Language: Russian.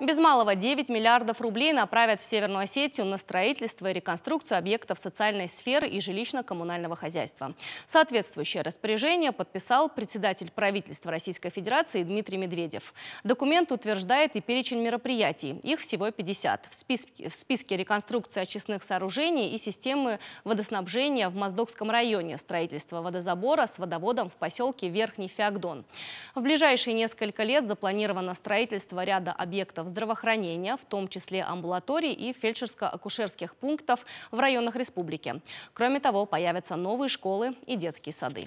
Без малого 9 миллиардов рублей направят в Северную Осетию на строительство и реконструкцию объектов социальной сферы и жилищно-коммунального хозяйства. Соответствующее распоряжение подписал председатель правительства Российской Федерации Дмитрий Медведев. Документ утверждает и перечень мероприятий. Их всего 50. В списке, в списке реконструкции очистных сооружений и системы водоснабжения в Моздокском районе, строительство водозабора с водоводом в поселке Верхний Феогдон. В ближайшие несколько лет запланировано строительство ряда объектов работников здравоохранения, в том числе амбулаторий и фельдшерско-акушерских пунктов в районах республики. Кроме того, появятся новые школы и детские сады.